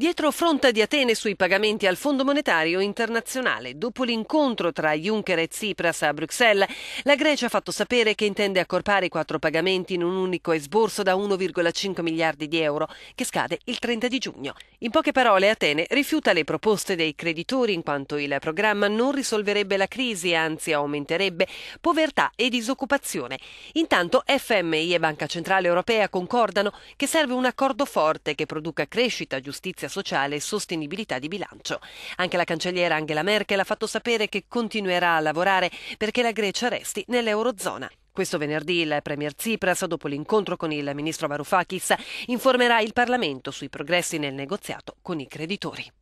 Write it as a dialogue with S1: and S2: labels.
S1: Dietro fronte di Atene sui pagamenti al Fondo Monetario Internazionale, dopo l'incontro tra Juncker e Tsipras a Bruxelles, la Grecia ha fatto sapere che intende accorpare i quattro pagamenti in un unico esborso da 1,5 miliardi di euro, che scade il 30 di giugno. In poche parole, Atene rifiuta le proposte dei creditori in quanto il programma non risolverebbe la crisi, anzi aumenterebbe povertà e disoccupazione. Intanto FMI e Banca Centrale Europea concordano che serve un accordo forte che produca crescita, giustizia sociale e sostenibilità di bilancio. Anche la cancelliera Angela Merkel ha fatto sapere che continuerà a lavorare perché la Grecia resti nell'Eurozona. Questo venerdì il Premier Tsipras, dopo l'incontro con il ministro Varoufakis, informerà il Parlamento sui progressi nel negoziato con i creditori.